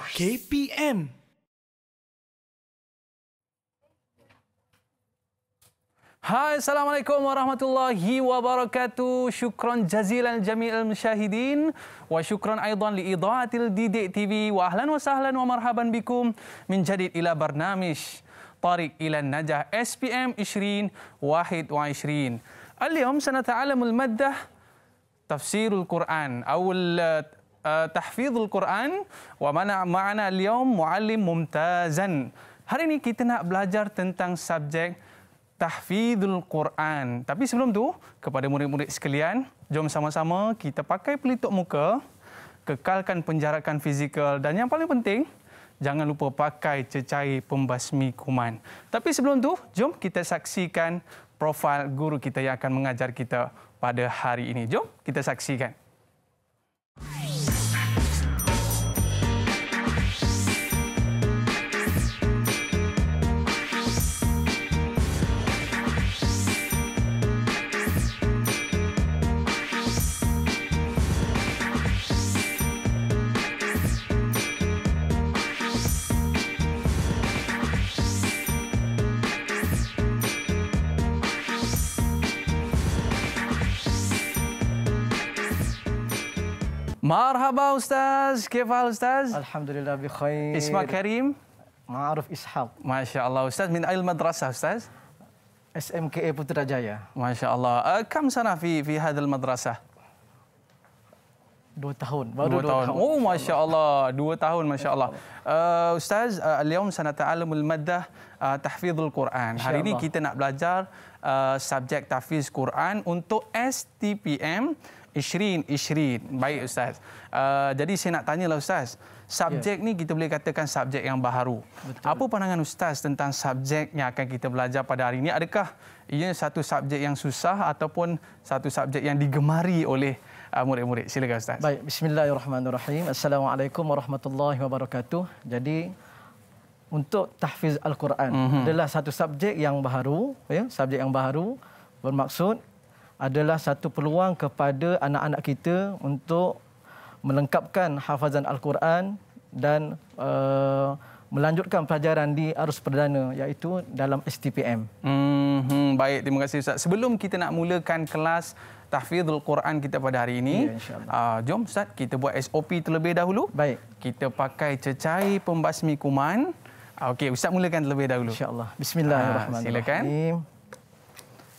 KPM. Hai, Assalamualaikum warahmatullahi wabarakatuh. Syukran jazilan jami'il musyahidin. Wa syukran aidan li idha'atil didik TV. Wa ahlan wa sahlan wa marhaban bikum. Min ila barnamish. Tarik ila najah SPM Ishrin Wahid wa Ishrin. Al-yum sanata'alamul maddah tafsirul Quran. Awul Eh, tahfiz al-Quran wa mana ma'ana al-yawm muallim mumtazan. Hari ini kita nak belajar tentang subjek Tahfidzul Quran. Tapi sebelum tu, kepada murid-murid sekalian, jom sama-sama kita pakai pelitup muka, kekalkan penjarakan fizikal dan yang paling penting, jangan lupa pakai cecair pembasmi kuman. Tapi sebelum tu, jom kita saksikan profil guru kita yang akan mengajar kita pada hari ini. Jom kita saksikan. Marhaba Ustaz. Kefal Ustaz? Alhamdulillah bi khair. Isma Karim. Ma'ruf Ishaq. Masya Allah Ustaz. Min ail madrasah Ustaz? SMKA Putrajaya. Masya Allah. Eh, kam sana fi, fi hadil madrasah? Dua tahun. Baru dua, dua tahun. tahun. Oh, Masya Allah. Dua tahun, Masya Allah. Uh, eh, Ustaz, uh, al-yawm sana ta'alamul maddah uh, tahfidhul Quran. Hari ini kita nak belajar uh, subjek tahfiz Quran untuk STPM. Ishrin, Ishrin. Baik Ustaz. Uh, jadi saya nak tanyalah Ustaz. Subjek ya. ni kita boleh katakan subjek yang baharu. Betul. Apa pandangan Ustaz tentang subjek yang akan kita belajar pada hari ini? Adakah ia satu subjek yang susah ataupun satu subjek yang digemari oleh uh, murid-murid? Silakan Ustaz. Baik, bismillahirrahmanirrahim. Assalamualaikum warahmatullahi wabarakatuh. Jadi untuk tahfiz Al-Quran mm-hmm. adalah satu subjek yang baharu. Ya? Subjek yang baharu bermaksud adalah satu peluang kepada anak-anak kita untuk melengkapkan hafazan Al-Quran dan uh, melanjutkan pelajaran di arus perdana iaitu dalam STPM. Hmm, baik, terima kasih Ustaz. Sebelum kita nak mulakan kelas tahfidzul Quran kita pada hari ini, ya, uh, jom Ustaz kita buat SOP terlebih dahulu. Baik. Kita pakai cecair pembasmi kuman. Ah, okey, Ustaz mulakan terlebih dahulu. Insya-Allah. Bismillahirrahmanirrahim. Uh, silakan.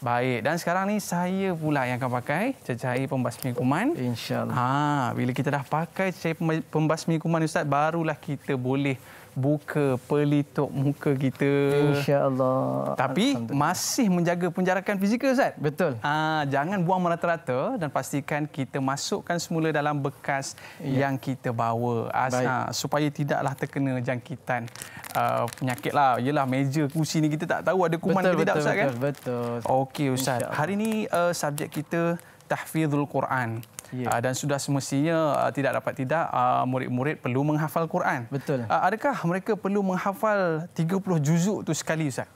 Baik, dan sekarang ni saya pula yang akan pakai cecair pembasmi kuman. InsyaAllah. Ha, bila kita dah pakai cecair pembasmi kuman, Ustaz, barulah kita boleh buka pelitup muka kita. InsyaAllah. Tapi masih menjaga penjarakan fizikal, Ustaz. Betul. Aa, ha, jangan buang merata-rata dan pastikan kita masukkan semula dalam bekas ya. yang kita bawa. Asa, ha, supaya tidaklah terkena jangkitan uh, penyakit. Lah. Yelah, meja kursi ni kita tak tahu ada kuman betul, ke betul, tidak, Ustaz. Kan? Betul, kan? betul. Okey, Ustaz. Hari ini uh, subjek kita tahfidzul Quran. Yeah. Dan sudah semestinya ah, tidak dapat tidak ah, murid-murid perlu menghafal Quran. Betul. Ah, adakah mereka perlu menghafal 30 juzuk tu sekali Ustaz?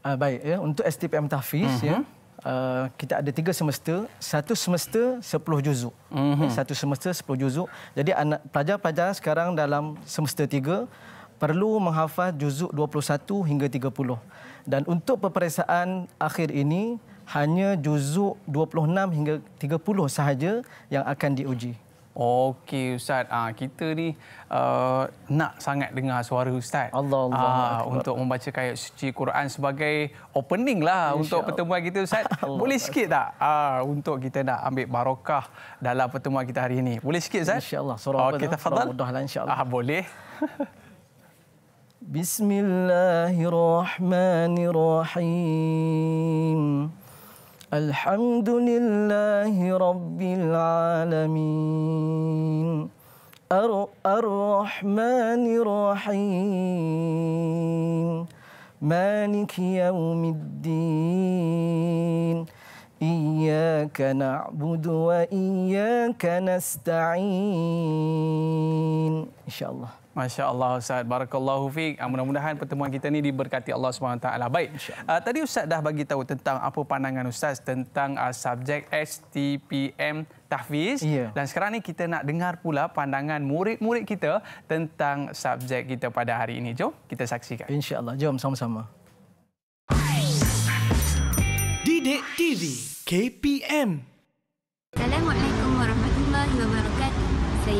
Uh, baik ya untuk STPM Tahfiz uh-huh. ya uh, kita ada tiga semester satu semester sepuluh juzuk uh-huh. satu semester sepuluh juzuk jadi pelajar-pelajar sekarang dalam semester tiga perlu menghafal juzuk 21 hingga 30 dan untuk peperiksaan akhir ini hanya juzuk 26 hingga 30 sahaja yang akan diuji. Okey Ustaz, ha, kita ni uh, nak sangat dengar suara Ustaz Allah ha, ah, untuk membaca ayat suci Quran sebagai opening lah Insya untuk Allah. pertemuan kita Ustaz. Allah Boleh sikit tak ha, untuk kita nak ambil barakah dalam pertemuan kita hari ini? Boleh sikit Ustaz? InsyaAllah, surah okay, apa tu? Surah lah insyaAllah. Ha, boleh. Bismillahirrahmanirrahim. الحمد لله رب العالمين الرحمن الرحيم مالك يوم الدين إياك نعبد وإياك نستعين إن شاء الله Masya Allah Ustaz. Barakallahu fiq. Ah, mudah-mudahan pertemuan kita ini diberkati Allah SWT. Baik. Uh, tadi Ustaz dah bagi tahu tentang apa pandangan Ustaz tentang uh, subjek STPM Tahfiz. Yeah. Dan sekarang ni kita nak dengar pula pandangan murid-murid kita tentang subjek kita pada hari ini. Jom kita saksikan. Insya Allah. Jom sama-sama. Didik TV KPM. Assalamualaikum warahmatullahi wabarakatuh.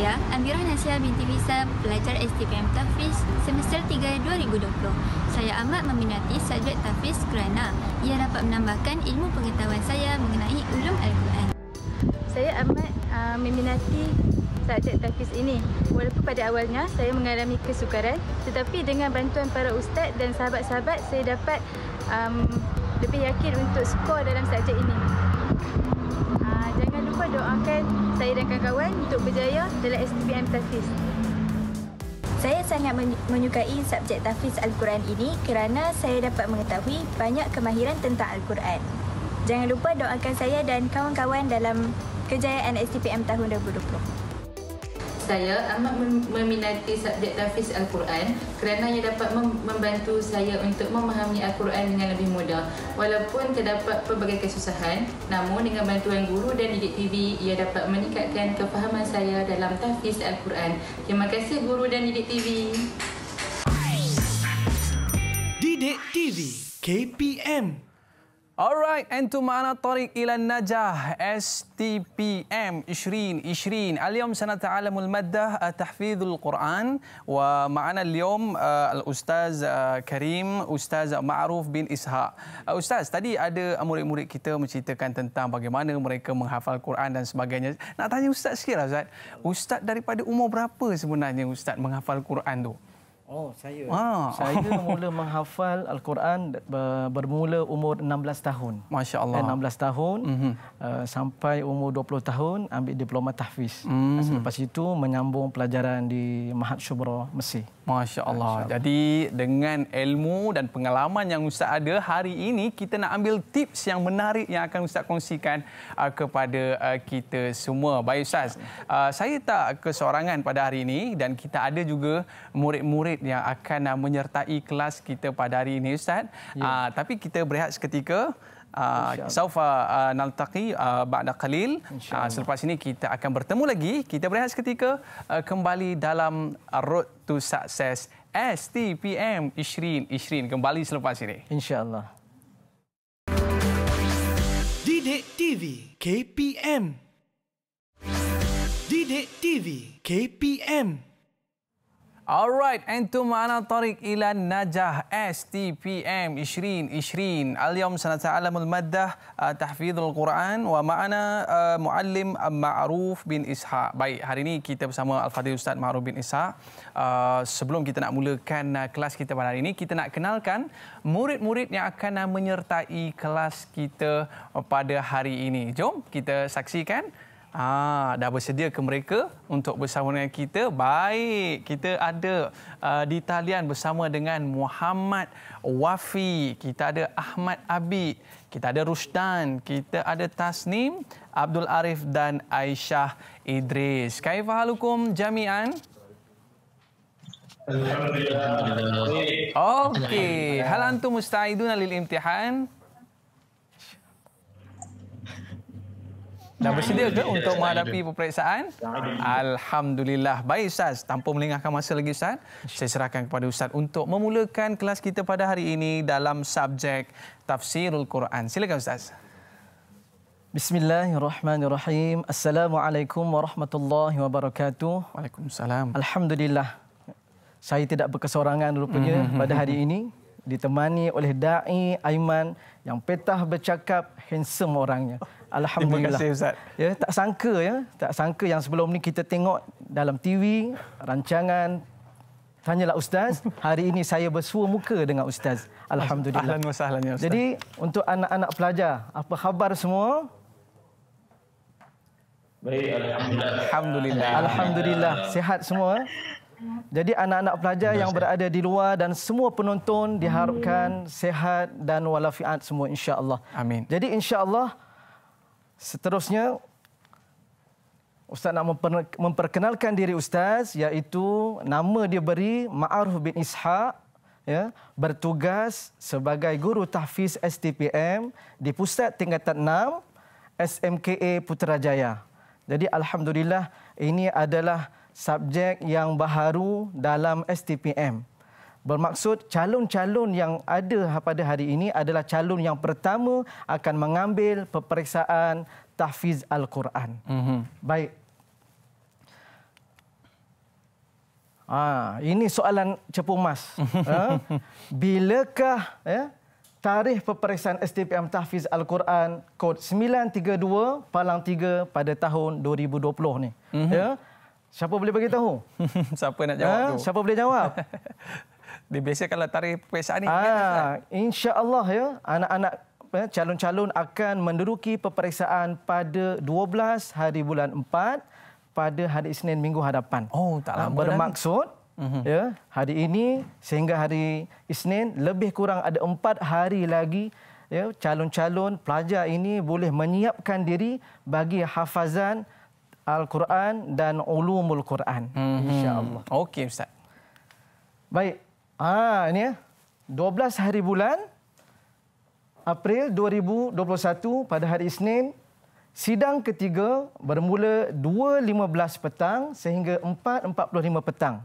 Saya Amira Nasya binti Visa, pelajar STPM Tafiz semester 3 2020. Saya amat meminati subjek Tafiz kerana ia dapat menambahkan ilmu pengetahuan saya mengenai ulum Al-Quran. Saya amat uh, meminati subjek Tafiz ini. Walaupun pada awalnya saya mengalami kesukaran, tetapi dengan bantuan para ustaz dan sahabat-sahabat saya dapat um, lebih yakin untuk skor dalam subjek ini. Ah, jangan lupa doakan saya dan kawan-kawan untuk berjaya dalam SPM Tafiz. Saya sangat menyukai subjek Tafiz Al-Quran ini kerana saya dapat mengetahui banyak kemahiran tentang Al-Quran. Jangan lupa doakan saya dan kawan-kawan dalam kejayaan STPM tahun 2020 saya amat mem- meminati subjek tafiz Al-Quran kerana ia dapat membantu saya untuk memahami Al-Quran dengan lebih mudah. Walaupun terdapat pelbagai kesusahan, namun dengan bantuan guru dan didik TV, ia dapat meningkatkan kefahaman saya dalam tafiz Al-Quran. Terima kasih guru dan didik TV. Didik TV KPM Alright, and to mana tarik ila najah STPM Ishrin Ishrin. Aliyom sana ta'alamul maddah tahfidhul Quran. Wa ma'ana aliyom uh, al-Ustaz uh, Karim, Ustaz Ma'ruf bin Ishaq. Uh, ustaz, tadi ada murid-murid kita menceritakan tentang bagaimana mereka menghafal Quran dan sebagainya. Nak tanya Ustaz sikit lah Ustaz. Ustaz daripada umur berapa sebenarnya Ustaz menghafal Quran tu? Oh, saya. Ah. Saya mula menghafal Al-Quran bermula umur 16 tahun. Masya Allah. 16 eh, tahun mm-hmm. uh, sampai umur 20 tahun ambil diploma tahfiz. Mm-hmm. Lepas itu menyambung pelajaran di Mahat Syubra Mesir. Masya Allah. Jadi dengan ilmu dan pengalaman yang Ustaz ada hari ini, kita nak ambil tips yang menarik yang akan Ustaz kongsikan eh, kepada kita semua. Baik Ustaz, saya tak kesorangan pada hari ini dan kita ada juga murid-murid murid yang akan uh, menyertai kelas kita pada hari ini ustaz. Yeah. Uh, tapi kita berehat seketika. Uh, Saufa uh, naltaqi uh, ba'da qalil. Uh, selepas ini kita akan bertemu lagi. Kita berehat seketika uh, kembali dalam Road to Success STPM Ishrin Ishrin kembali selepas ini. Insyaallah. Didik TV KPM Didik TV KPM Alright, entum mana tarik ila najah STPM 2020. Al-yawm sanata'alamul maddah uh, tahfidzul Quran wa ma'ana uh, muallim Ma'ruf bin Isha. Baik, hari ini kita bersama Al-Fadhil Ustaz Ma'ruf bin Isha. Uh, sebelum kita nak mulakan kelas kita pada hari ini, kita nak kenalkan murid-murid yang akan menyertai kelas kita pada hari ini. Jom kita saksikan. Ah, dah bersedia ke mereka untuk bersama dengan kita? Baik, kita ada uh, di talian bersama dengan Muhammad Wafi, kita ada Ahmad Abi. kita ada Rusdan, kita ada Tasnim, Abdul Arif dan Aisyah Idris. Kaifahalukum jami'an? Alhamdulillah. Okey, hal antum mustaidun lil imtihan? Dah bersedia ke untuk menghadapi peperiksaan? Alhamdulillah. Baik Ustaz, tanpa melengahkan masa lagi Ustaz, saya serahkan kepada Ustaz untuk memulakan kelas kita pada hari ini dalam subjek Tafsirul Quran. Silakan Ustaz. Bismillahirrahmanirrahim. Assalamualaikum warahmatullahi wabarakatuh. Waalaikumsalam. Alhamdulillah. Saya tidak berkesorangan rupanya mhm, mhm, pada hari mhm. ini ditemani oleh dai Aiman yang petah bercakap handsome orangnya. Oh, alhamdulillah. Terima kasih Ustaz. Ya, tak sangka ya, tak sangka yang sebelum ni kita tengok dalam TV rancangan tanyalah ustaz, hari ini saya bersua muka dengan ustaz. Alhamdulillah. Ahlan wa sahlan ya ustaz. Jadi untuk anak-anak pelajar, apa khabar semua? Baik, alhamdulillah. Alhamdulillah. Alhamdulillah. Sehat semua. Jadi anak-anak pelajar yang berada di luar dan semua penonton diharapkan hmm. sehat dan walafiat semua insya-Allah. Amin. Jadi insya-Allah seterusnya Ustaz nak memperkenalkan diri ustaz iaitu nama dia beri Ma'ruf bin Ishaq ya bertugas sebagai guru tahfiz STPM di pusat tingkatan 6 SMKA Putrajaya. Jadi alhamdulillah ini adalah subjek yang baharu dalam STPM. Bermaksud calon-calon yang ada pada hari ini adalah calon yang pertama akan mengambil peperiksaan tahfiz Al-Quran. Mm-hmm. Baik. Ah, ini soalan cepu mas. ha? Bilakah ya, tarikh peperiksaan STPM tahfiz Al-Quran kod 932 palang 3 pada tahun 2020 ni? Mm-hmm. Ya? Siapa boleh bagi tahu? siapa nak jawab ha? tu? Siapa boleh jawab? Dia biasa kalau tarikh peperiksaan ni. Ha, ah, lah. Allah ya, anak-anak ya, calon-calon akan menduduki peperiksaan pada 12 hari bulan 4 pada hari Isnin minggu hadapan. Oh, tak lama Bermaksud, dah mhm. ya, hari ini sehingga hari Isnin lebih kurang ada empat hari lagi ya calon-calon pelajar ini boleh menyiapkan diri bagi hafazan Al-Quran dan ulumul Quran. Hmm. InsyaAllah. Okey Ustaz. Baik. Ah ini ya. 12 hari bulan April 2021 pada hari Isnin sidang ketiga bermula 2.15 petang sehingga 4.45 petang.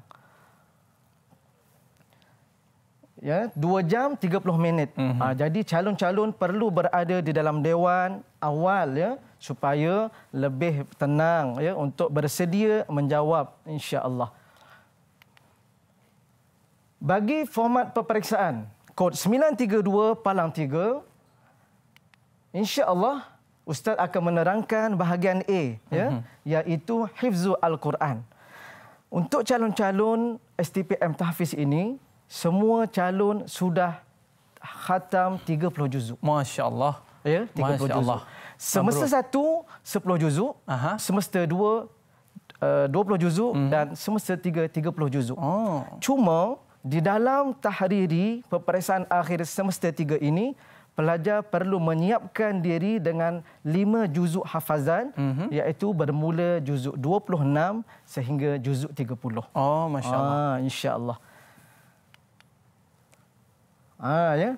Ya, 2 jam 30 minit. Mm-hmm. Ha, jadi calon-calon perlu berada di dalam dewan awal ya supaya lebih tenang ya untuk bersedia menjawab insya-Allah. Bagi format peperiksaan kod 932 palang 3 insya-Allah ustaz akan menerangkan bahagian A ya mm-hmm. iaitu hifzu al-Quran. Untuk calon-calon STPM tahfiz ini semua calon sudah khatam 30 juzuk. Masya-Allah. Ya, 30 Masya juzuk. Allah. Semester satu, sepuluh juzuk. Aha. Semesta dua, eh, dua puluh juzuk. Hmm. Dan semester tiga, tiga puluh juzuk. Oh. Cuma di dalam tahriri peperiksaan akhir semester tiga ini, pelajar perlu menyiapkan diri dengan lima juzuk hafazan mm-hmm. iaitu bermula juzuk enam sehingga juzuk tiga puluh. Oh, masya-Allah. Ah, insya-Allah. Ah, ya.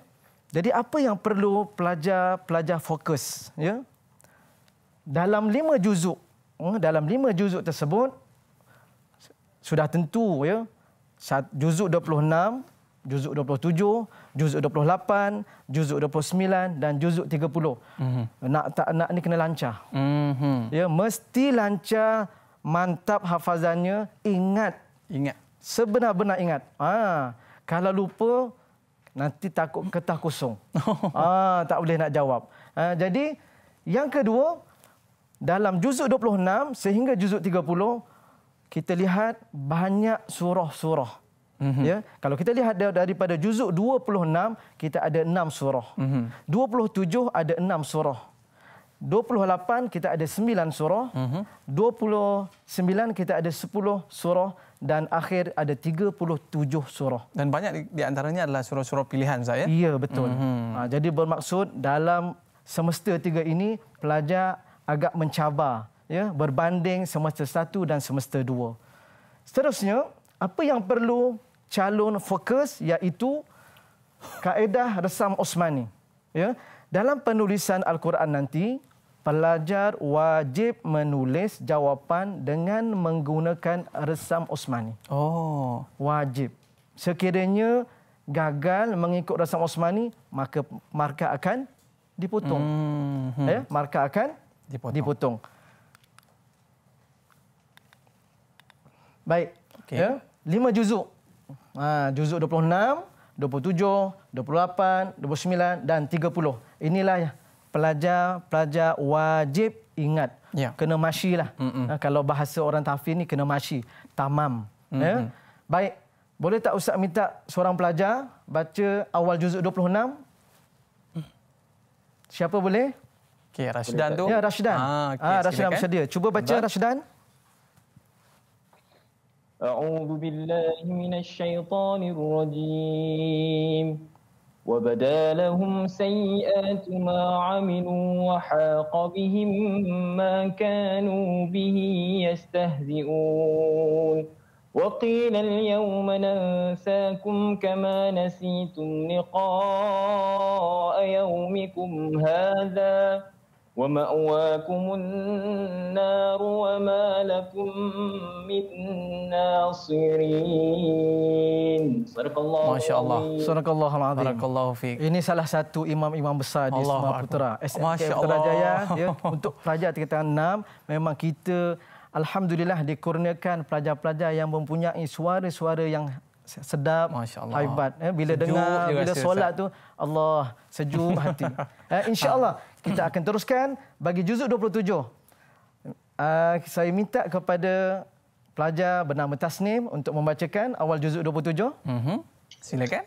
Jadi apa yang perlu pelajar-pelajar fokus? Ya? Dalam lima juzuk, hmm, dalam lima juzuk tersebut, sudah tentu ya, juzuk 26, juzuk 27, juzuk 28, juzuk 29 dan juzuk 30. Mm-hmm. Nak tak nak ni kena lancar. Mm-hmm. Ya, mesti lancar, mantap hafazannya, ingat. Ingat. Sebenar-benar ingat. Ha, kalau lupa, nanti takut kertas kosong. Oh. Ah tak boleh nak jawab. Ha, jadi yang kedua dalam juzuk 26 sehingga juzuk 30 kita lihat banyak surah-surah. Mm-hmm. Ya, kalau kita lihat daripada juzuk 26 kita ada enam surah. Mm-hmm. 27 ada enam surah. 28 kita ada 9 surah. Mm-hmm. 29 kita ada 10 surah dan akhir ada 37 surah. Dan banyak di antaranya adalah surah-surah pilihan saya. Ya, betul. Mm-hmm. Jadi bermaksud dalam semester tiga ini pelajar agak mencabar ya berbanding semester satu dan semester dua. Seterusnya, apa yang perlu calon fokus iaitu kaedah resam Osmani. Ya. Dalam penulisan Al-Quran nanti, pelajar wajib menulis jawapan dengan menggunakan resam Osmani. Oh, wajib. Sekiranya gagal mengikut resam Osmani, maka markah akan dipotong. Hmm. Ya, markah akan dipotong. dipotong. Baik. Okay. Ya, lima juzuk. Ha, juzuk 26, 27, 28, 29 dan 30. Inilah yang pelajar-pelajar wajib ingat. Yeah. Kena masih lah. Mm-mm. Ha, kalau bahasa orang tahfiz ni kena masih, Tamam. Mm-hmm. Ya? Baik. Boleh tak Ustaz minta seorang pelajar baca awal juzuk 26? Siapa boleh? Okey, Rashidan tu. Ya, Rashidan. Ah, okay. ah Rashidan bersedia. Cuba baca Mbak. Rashidan. A'udzu billahi minasy syaithanir rajim. وبدا لهم سيئات ما عملوا وحاق بهم ما كانوا به يستهزئون وقيل اليوم ننساكم كما نسيتم لقاء يومكم هذا وماواكم النار وما لكم من ناصرين Allah. Masya Allah. Surah Allah Al-Azim. Barakallahu fiq. Ini salah satu imam-imam besar di Allah Sumatera Putera. SMK Masya Putera Allah. Jaya. Ya, untuk pelajar tingkat 6, memang kita Alhamdulillah dikurniakan pelajar-pelajar yang mempunyai suara-suara yang sedap, haibat. Ya, eh, bila sejuk, dengar, bila solat tu, Allah sejuk hati. Ya, eh, InsyaAllah kita akan teruskan bagi juzuk 27. Uh, eh, saya minta kepada pelajar bernama Tasnim untuk membacakan awal juzuk 27. Uh-huh. Mhm. Silakan.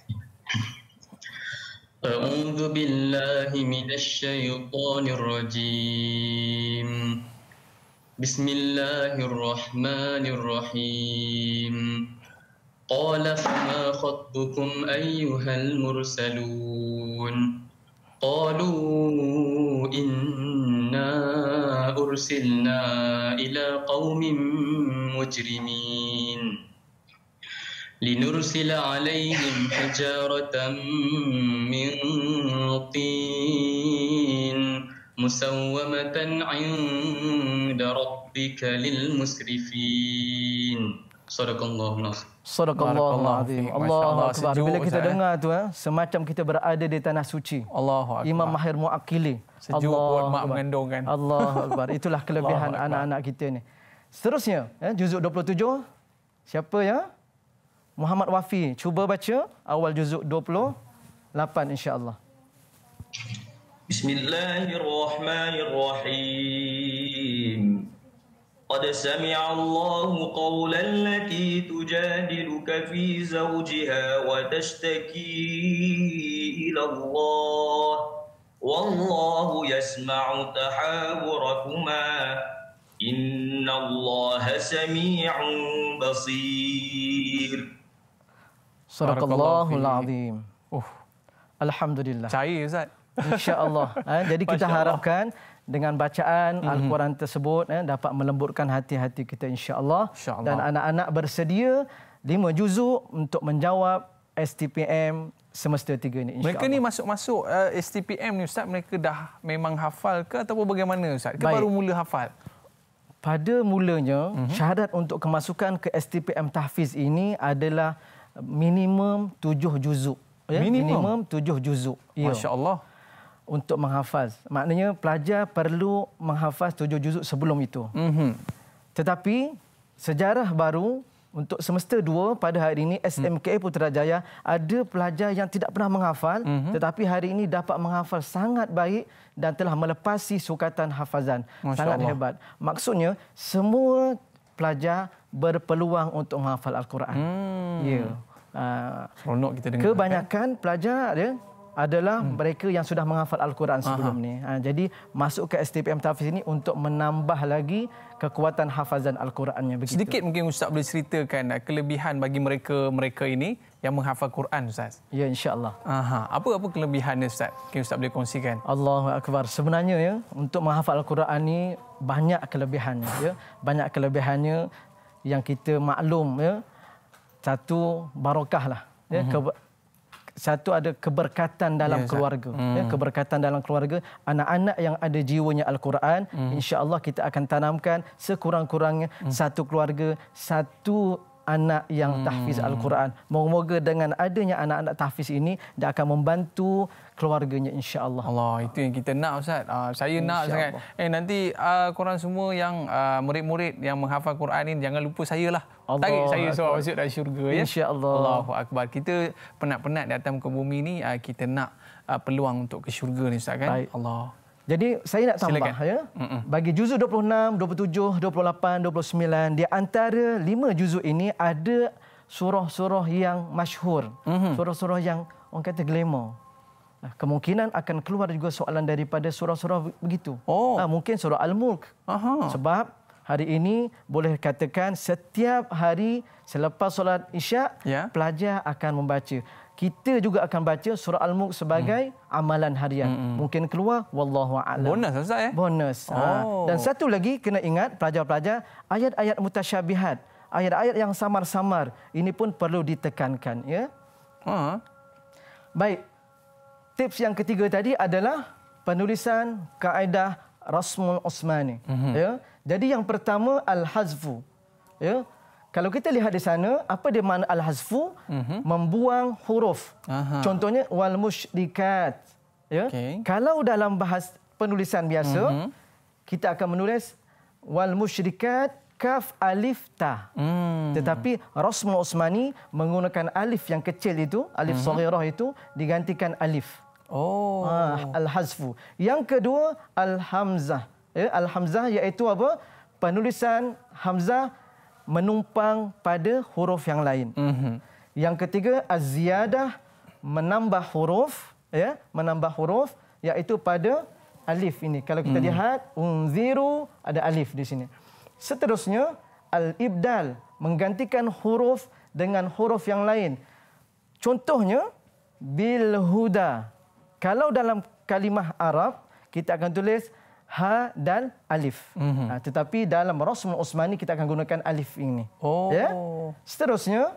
A'udzu billahi minasy Bismillahirrahmanirrahim. قال فما خطبكم أيها mursalun. قالوا أرسلنا إلى قوم مجرمين لنرسل عليهم حجارة من طين مسومة عند ربك للمسرفين صدق الله العظيم Sadaqallah Allah. Allah Akbar. Bila kita eh. dengar tu, eh, semacam kita berada di Tanah Suci. Allah. Akbar. Imam Mahir Mu'akili. Sejuk Allah buat mak mengandung kan. Allah Akbar. Itulah kelebihan anak-anak kita ni. Seterusnya, ya, juzuk 27. Siapa ya? Muhammad Wafi. Cuba baca awal juzuk 28 insya Allah. Bismillahirrahmanirrahim. قد سمع الله قول التي تجادلك في زوجها وتشتكي الى الله والله يسمع تحاوركما إن الله سميع بصير صدق الله Alhamdulillah. الحمد لله InsyaAllah. Eh, jadi kita harapkan dengan bacaan mhm. Al-Quran tersebut eh, dapat melemburkan hati-hati kita insyaAllah. Insya Dan anak-anak bersedia lima juzuk untuk menjawab STPM semester 3 ni Mereka ni masuk-masuk uh, STPM ni ustaz mereka dah memang hafal ke ataupun bagaimana ustaz? Ke Baik. baru mula hafal? Pada mulanya uh-huh. Mhm. syarat untuk kemasukan ke STPM tahfiz ini adalah minimum tujuh juzuk. Ya? Minimum. minimum 7 juzuk. Ya. Masya-Allah. Untuk menghafaz. Maknanya pelajar perlu menghafaz tujuh juzuk sebelum itu. Uh-huh. Tetapi sejarah baru untuk semester dua pada hari ini SMKA hmm. Putrajaya ada pelajar yang tidak pernah menghafal mm-hmm. tetapi hari ini dapat menghafal sangat baik dan telah melepasi sukatan hafazan Masya sangat Allah. hebat maksudnya semua pelajar berpeluang untuk menghafal al-Quran mm. ya ah. kebanyakan kan? pelajar ya adalah hmm. mereka yang sudah menghafal Al-Quran sebelum ni. Ha, jadi masuk ke STPM Tafiz ini untuk menambah lagi kekuatan hafazan Al-Qurannya. Sedikit mungkin Ustaz boleh ceritakan eh, kelebihan bagi mereka-mereka ini yang menghafal Quran Ustaz. Ya insyaAllah. Aha. Apa apa kelebihannya Ustaz? Mungkin Ustaz boleh kongsikan. Allahu Akbar. Sebenarnya ya, untuk menghafal Al-Quran ini banyak kelebihannya. Ya. Banyak kelebihannya yang kita maklum. Ya. Satu, barokah lah. Ya, mhm satu ada keberkatan dalam ya, keluarga ya, hmm. ya, keberkatan dalam keluarga anak-anak yang ada jiwanya al-Quran hmm. insya-Allah kita akan tanamkan sekurang-kurangnya hmm. satu keluarga satu anak yang hmm. tahfiz Al-Quran. Moga-moga dengan adanya anak-anak tahfiz ini dia akan membantu keluarganya insya-Allah. Allah, itu yang kita nak ustaz. Uh, saya insya nak sangat. Allah. Eh nanti uh, korang semua yang uh, murid-murid yang menghafal Quran ini jangan lupa saya lah. Tarik saya seorang masuk dalam syurga ya. Insya-Allah. Allahu akbar. Kita penat-penat datang ke bumi ini, uh, kita nak uh, peluang untuk ke syurga ni ustaz kan? Baik. Allah. Jadi saya nak tambah Silakan. ya. Bagi juzuk 26, 27, 28, 29 di antara lima juzuk ini ada surah-surah yang masyhur. Mm-hmm. Surah-surah yang orang kata glamour. Nah, kemungkinan akan keluar juga soalan daripada surah-surah begitu. Oh. Nah, mungkin surah Al-Mulk. Sebab hari ini boleh katakan setiap hari selepas solat Isyak, yeah. pelajar akan membaca kita juga akan baca surah al-mulk sebagai hmm. amalan harian hmm. mungkin keluar wallahu a'lam bonus lah, ustaz ya bonus ha. oh. dan satu lagi kena ingat pelajar-pelajar ayat-ayat mutasyabihat ayat-ayat yang samar-samar ini pun perlu ditekankan ya ha baik tips yang ketiga tadi adalah penulisan kaedah rasmul Osmani. uh-huh. ya jadi yang pertama al-hazfu ya kalau kita lihat di sana, apa dia makna al-hazfu? Mm -hmm. Membuang huruf. Aha. Contohnya, wal-mushrikat. Ya? Okay. Kalau dalam bahas penulisan biasa, mm -hmm. kita akan menulis wal-mushrikat kaf alif ta. Mm. Tetapi Rasmul Osmani menggunakan alif yang kecil itu, alif mm -hmm. sahirah itu, digantikan alif. Oh. Ah, al-hazfu. Yang kedua, al-hamzah. Ya? Al-hamzah iaitu apa? Penulisan hamzah menumpang pada huruf yang lain. Mm-hmm. Yang ketiga aziyadah menambah huruf ya, menambah huruf iaitu pada alif ini. Kalau kita mm. lihat unziru ada alif di sini. Seterusnya al ibdal menggantikan huruf dengan huruf yang lain. Contohnya bil huda. Kalau dalam kalimah Arab kita akan tulis ha dan alif. Mm-hmm. Ha, tetapi dalam Rasmul Usmani kita akan gunakan alif ini. Oh. Ya. Seterusnya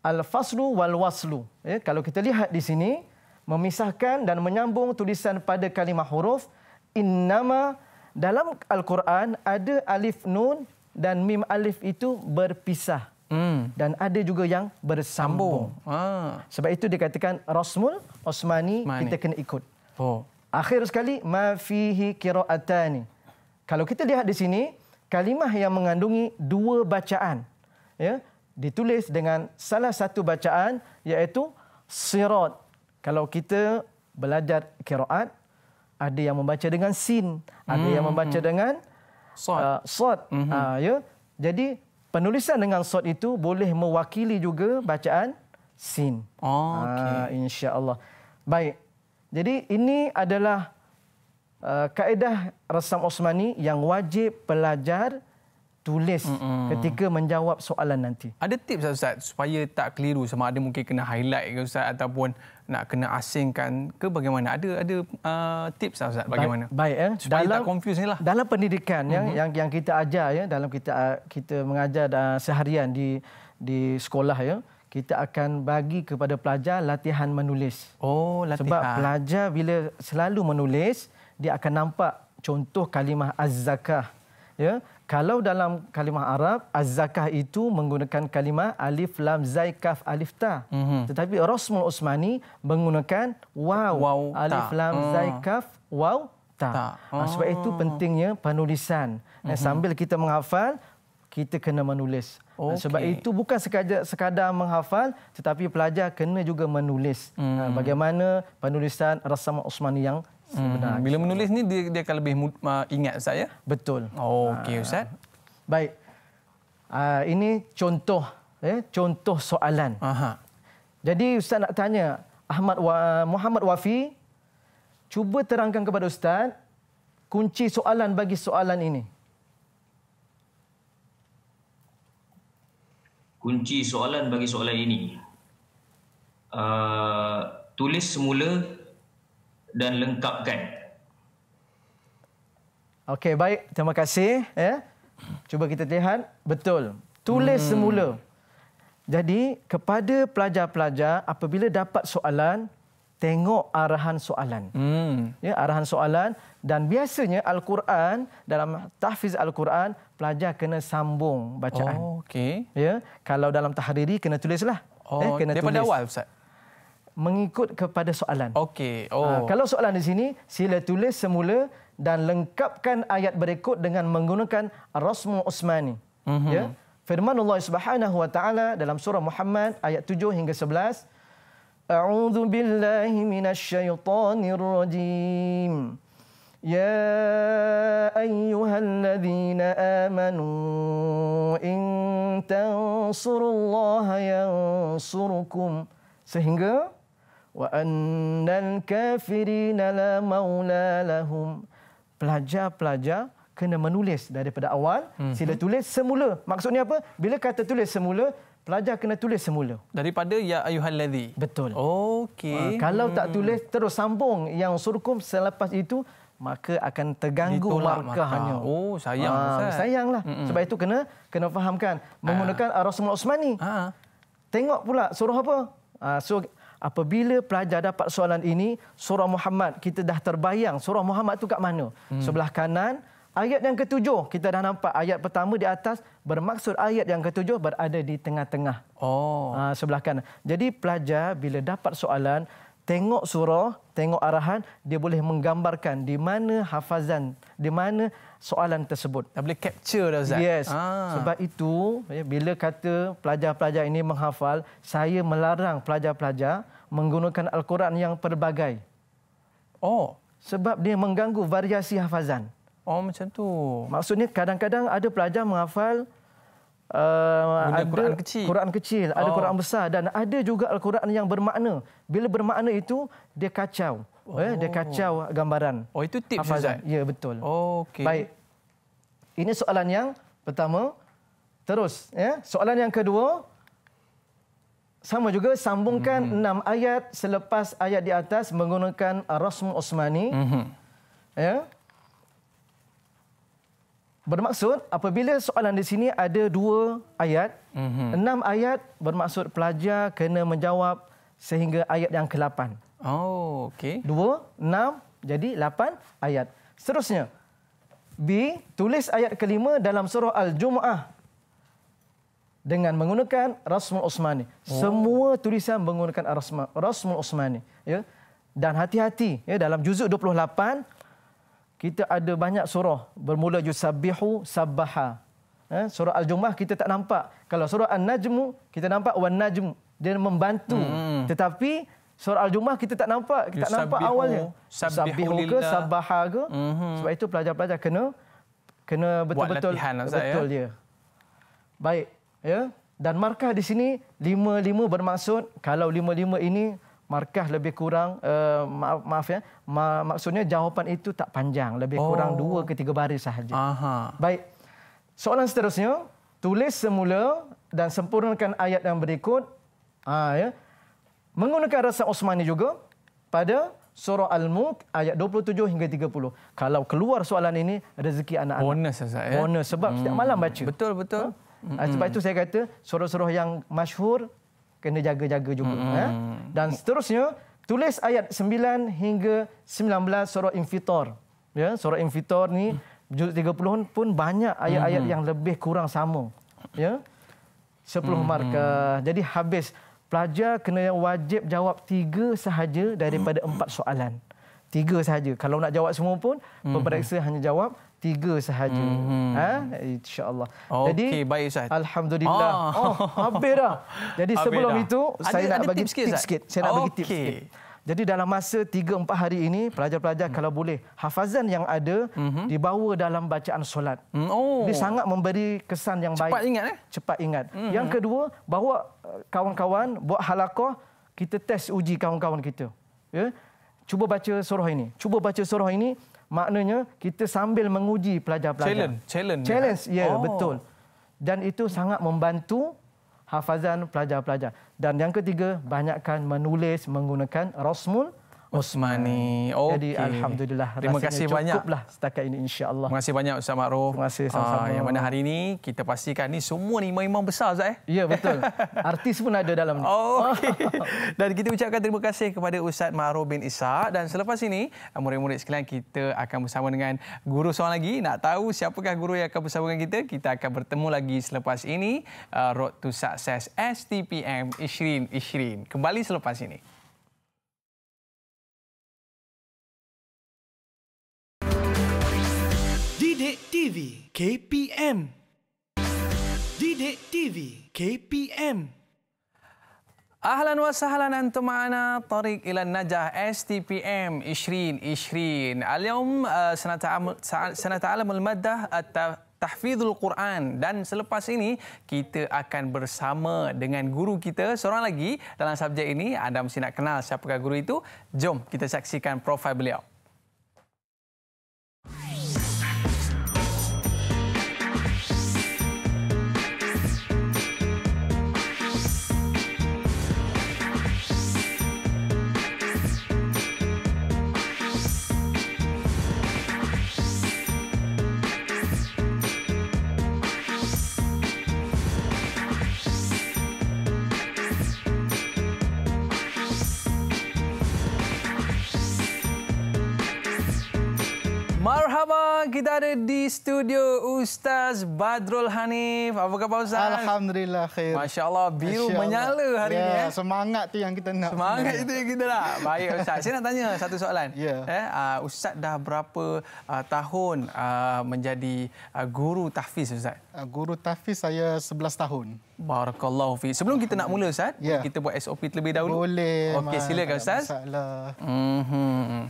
al-faslu wal waslu. Ya, kalau kita lihat di sini memisahkan dan menyambung tulisan pada kalimah huruf innama dalam al-Quran ada alif nun dan mim alif itu berpisah. Mm. Dan ada juga yang bersambung. Ah. Sebab itu dikatakan Rasmul Usmani, Usmani. kita kena ikut. Oh. Akhir sekali, ma fihi kiraatani. Kalau kita lihat di sini, kalimah yang mengandungi dua bacaan. Ya, ditulis dengan salah satu bacaan iaitu sirat. Kalau kita belajar kiraat, ada yang membaca dengan sin, ada yang hmm, membaca hmm. dengan sod. Uh, sod. Mm-hmm. Uh, ya. Jadi penulisan dengan sod itu boleh mewakili juga bacaan sin. Oh, ah, okay. uh, insya-Allah. Baik, jadi ini adalah uh, kaedah Rasam Osmani yang wajib pelajar tulis Mm-mm. ketika menjawab soalan nanti. Ada tips Ustaz supaya tak keliru sama ada mungkin kena highlight ke Ustaz ataupun nak kena asingkan ke bagaimana? Ada ada uh, tips Ustaz bagaimana? Baik, baik eh. ya. Supaya dalam, tak confuse ni lah. Dalam pendidikan ya, mm-hmm. yang, yang yang kita ajar ya, dalam kita uh, kita mengajar dah uh, seharian di di sekolah ya kita akan bagi kepada pelajar latihan menulis. Oh, latihan. Sebab pelajar bila selalu menulis, dia akan nampak contoh kalimah az-zakah. Ya? Kalau dalam kalimah Arab, az-zakah itu menggunakan kalimah alif, lam, zai, kaf, alif, ta. Mm -hmm. Tetapi Rasmul Osmani menggunakan waw, waw alif, lam, mm. zai, kaf, waw, ta. ta. Oh. Sebab itu oh. pentingnya penulisan. Mm -hmm. Sambil kita menghafal, kita kena menulis. Okay. Sebab itu bukan sekadar, sekadar menghafal tetapi pelajar kena juga menulis. Hmm. Ah, bagaimana penulisan Rasam osmani yang sebenar Hmm. Bila menulis ni dia, dia akan lebih ah, ingat saya. Betul. Oh, okey ah. ustaz. Baik. ini contoh ya, contoh soalan. Aha. Jadi ustaz nak tanya Ahmad Wa, Muhammad Wafi cuba terangkan kepada ustaz kunci soalan bagi soalan ini. kunci soalan bagi soalan ini. Uh, tulis semula dan lengkapkan. Okey, baik. Terima kasih. Eh? Cuba kita lihat. Betul. Tulis hmm. semula. Jadi, kepada pelajar-pelajar, apabila dapat soalan, tengok arahan soalan. Hmm. Ya, arahan soalan. Dan biasanya Al-Quran, dalam tahfiz Al-Quran, pelajar kena sambung bacaan. Oh, okey. Ya, kalau dalam tahriri kena tulislah. Eh, oh, eh, kena daripada tulis. awal ustaz. Mengikut kepada soalan. Okey. Ha, oh. Ha, kalau soalan di sini sila tulis semula dan lengkapkan ayat berikut dengan menggunakan rasmu Usmani. Mm-hmm. Ya. Firman Allah Subhanahu wa taala dalam surah Muhammad ayat 7 hingga 11. A'udzu billahi minasy syaithanir rajim. يا أيها الذين آمنوا إن تنصر الله ينصركم sehingga wa annal kafirin la maula pelajar-pelajar kena menulis daripada awal hmm. sila tulis semula maksudnya apa bila kata tulis semula pelajar kena tulis semula daripada ya ladi betul okey kalau tak tulis terus sambung yang surkum selepas itu maka akan terganggu markahnya. Markah. Oh, sayang ha, ah, Sayanglah. Mm-mm. Sebab itu kena kena fahamkan menggunakan uh. Rasulullah Osmani. Ha. Tengok pula suruh apa? Ha, so apabila pelajar dapat soalan ini, surah Muhammad kita dah terbayang surah Muhammad itu kat mana? Mm. Sebelah kanan ayat yang ketujuh kita dah nampak ayat pertama di atas bermaksud ayat yang ketujuh berada di tengah-tengah. Oh. Ha, sebelah kanan. Jadi pelajar bila dapat soalan tengok surah, tengok arahan, dia boleh menggambarkan di mana hafazan, di mana soalan tersebut. Dia boleh capture dah Ustaz. Yes. Ah. Sebab itu, ya, bila kata pelajar-pelajar ini menghafal, saya melarang pelajar-pelajar menggunakan Al-Quran yang pelbagai. Oh. Sebab dia mengganggu variasi hafazan. Oh macam tu. Maksudnya kadang-kadang ada pelajar menghafal Uh, ada Quran kecil. Quran kecil, ada oh. Quran besar dan ada juga Al-Quran yang bermakna. Bila bermakna itu dia kacau. Oh. Eh, dia oh. kacau gambaran. Oh itu tips Ustaz. Ya betul. Oh, okay. Baik. Ini soalan yang pertama. Terus ya, eh? soalan yang kedua sama juga sambungkan mm-hmm. enam ayat selepas ayat di atas menggunakan rasm Osmani. Mm-hmm. Ya. Eh? Bermaksud apabila soalan di sini ada dua ayat, mm-hmm. enam ayat bermaksud pelajar kena menjawab sehingga ayat yang ke-8. Oh, okey. Dua, enam, jadi lapan ayat. Seterusnya, B, tulis ayat kelima dalam surah Al-Jum'ah dengan menggunakan Rasmul Osmani. Oh. Semua tulisan menggunakan Rasmul Osmani. Ya. Dan hati-hati ya, dalam juzuk 28, kita ada banyak surah bermula yusabbihu sabbaha eh, surah al jumah kita tak nampak kalau surah an-najmu kita nampak wan najm dia membantu hmm. tetapi surah al jumah kita tak nampak kita tak nampak awalnya sabihu ke sabaha ke mm-hmm. sebab itu pelajar-pelajar kena kena betul-betul betul, betul ya? dia baik ya dan markah di sini lima-lima bermaksud kalau lima-lima ini markah lebih kurang uh, eh, maaf maaf ya ma- maksudnya jawapan itu tak panjang lebih oh. kurang dua ke tiga baris sahaja. Aha. Baik. Soalan seterusnya, tulis semula dan sempurnakan ayat yang berikut. Ha, ya. Menggunakan rasa Osmani juga pada surah Al-Mulk ayat 27 hingga 30. Kalau keluar soalan ini rezeki anak-anak. Bonus saja. Ya, ya? Bonus sebab hmm. setiap malam baca. Betul betul. Ha? Ha, sebab hmm. itu saya kata surah-surah yang masyhur kena jaga-jaga juga. Hmm. Eh? Dan seterusnya, tulis ayat 9 hingga 19 surah Infitor. Ya, surah Infitor ni juz 30 pun banyak ayat-ayat hmm. yang lebih kurang sama. Ya. 10 hmm. markah. Jadi habis pelajar kena wajib jawab tiga sahaja daripada empat soalan. Tiga sahaja. Kalau nak jawab semua pun, hmm. pemeriksa hanya jawab tiga sahaja. Mm-hmm. Ha? InsyaAllah. Okay, Jadi, baik Ustaz. Alhamdulillah. Oh. oh, habis dah. Jadi habis sebelum dah. itu, ada, saya nak bagi tips sikit. Tip sikit. Saya nak okay. tips sikit. Jadi dalam masa tiga empat hari ini pelajar-pelajar kalau boleh hafazan yang ada mm-hmm. dibawa dalam bacaan solat. Mm, oh. Ini sangat memberi kesan yang Cepat baik. Cepat ingat eh? Cepat ingat. Mm-hmm. Yang kedua, bawa eh, kawan-kawan buat halaqah, kita test uji kawan-kawan kita. Ya. Cuba baca surah ini. Cuba baca surah ini, Maknanya kita sambil menguji pelajar-pelajar. Challenge, challenge. Challenge, ya, yeah, oh. betul. Dan itu sangat membantu hafazan pelajar-pelajar. Dan yang ketiga, banyakkan menulis menggunakan rosmul. Osmani. Okay. Jadi alhamdulillah. Terima kasih banyak. Cukuplah setakat ini insya-Allah. Terima kasih banyak Ustaz Makruf. Terima kasih sama-sama. Uh, yang mana hari ini kita pastikan ni semua ni imam-imam besar Ustaz eh. Ya betul. Artis pun ada dalam ni. Oh, okay. dan kita ucapkan terima kasih kepada Ustaz Makruf bin Isa dan selepas ini murid-murid sekalian kita akan bersama dengan guru seorang lagi. Nak tahu siapakah guru yang akan bersama dengan kita? Kita akan bertemu lagi selepas ini uh, Road to Success STPM Ishrin Ishrin. Kembali selepas ini. Didik TV KPM Didik TV KPM Ahlan wa sahlan antum ma'ana tariq ila najah STPM 2020. Al-yawm uh, sanata'alamul maddah tahfizul Quran dan selepas ini kita akan bersama dengan guru kita seorang lagi dalam subjek ini anda mesti nak kenal siapakah guru itu jom kita saksikan profil beliau khabar? Kita ada di studio Ustaz Badrul Hanif. Apa khabar Ustaz? Alhamdulillah khair. Masya Allah, biru Masya menyala hari yeah, ini. Ya, eh? Semangat tu yang kita nak. Semangat itu yang kita nak. Baik Ustaz, saya nak tanya satu soalan. Yeah. Eh, uh, Ustaz dah berapa uh, tahun uh, menjadi uh, guru tahfiz Ustaz? Uh, guru tahfiz saya 11 tahun. Barakallahu fi. Sebelum kita nak mula Ustaz, yeah. kita buat SOP terlebih dahulu. Boleh. Okey, silakan Ustaz. Masalah. Mm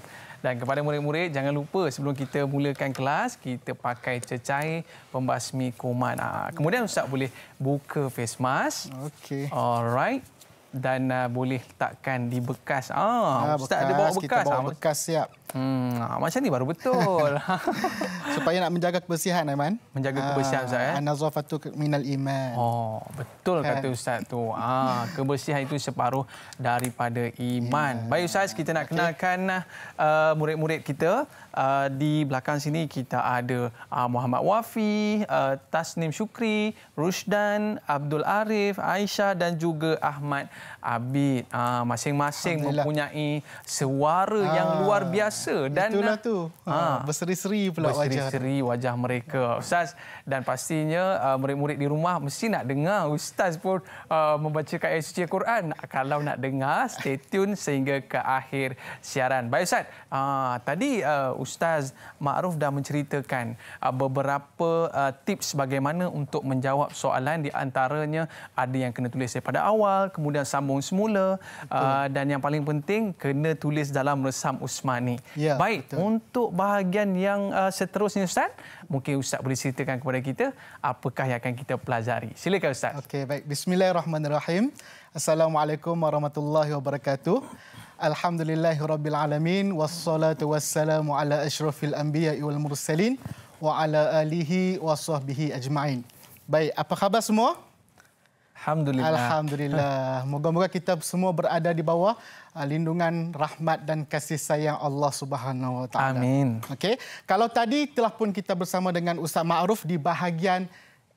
dan kepada murid-murid, jangan lupa sebelum kita mulakan kelas, kita pakai cecair pembasmi kuman. Ah, kemudian Ustaz boleh buka face mask. Okey. Alright. Dan uh, boleh letakkan di bekas. Ah, ha, Ustaz bekas, ada bawa bekas. Kita bawa bekas siap. Hmm, ah, macam ni baru betul. Supaya nak menjaga kebersihan Aiman. Menjaga kebersihan Ustaz eh. Anazafatu ah, minal iman. Oh, betul kan? kata Ustaz tu. Ah, kebersihan itu separuh daripada iman. Yeah. Baik Ustaz, kita nak okay. kenalkan uh, murid-murid kita. Uh, di belakang sini kita ada uh, Muhammad Wafi, uh, Tasnim Syukri, Rushdan, Abdul Arif, Aisyah dan juga Ahmad Abid uh, ah, masing-masing mempunyai suara ah, yang luar biasa dan itulah tu. Ha, ah, berseri-seri pula berseri wajah. Berseri-seri wajah mereka. Ustaz dan pastinya ah, murid-murid di rumah mesti nak dengar ustaz pun membaca membacakan ayat suci Al-Quran. Kalau nak dengar stay tune sehingga ke akhir siaran. Baik Ustaz, tadi ustaz Ma'ruf dah menceritakan beberapa tips bagaimana untuk menjawab soalan di antaranya ada yang kena tulis daripada awal, kemudian sambung sambung semula uh, dan yang paling penting kena tulis dalam resam Usmani. Ya, Baik, betul. untuk bahagian yang uh, seterusnya Ustaz, mungkin Ustaz boleh ceritakan kepada kita apakah yang akan kita pelajari. Silakan Ustaz. Okey, baik. Bismillahirrahmanirrahim. Assalamualaikum warahmatullahi wabarakatuh. Alhamdulillahirrabbilalamin. Wassalatu wassalamu ala ashrafil anbiya wal mursalin wa ala alihi wa sahbihi ajma'in. Baik, apa khabar semua? Alhamdulillah. Alhamdulillah. Moga-moga kita semua berada di bawah uh, lindungan rahmat dan kasih sayang Allah Subhanahu Wa Taala. Amin. Okey. Kalau tadi telah pun kita bersama dengan Ustaz Ma'ruf di bahagian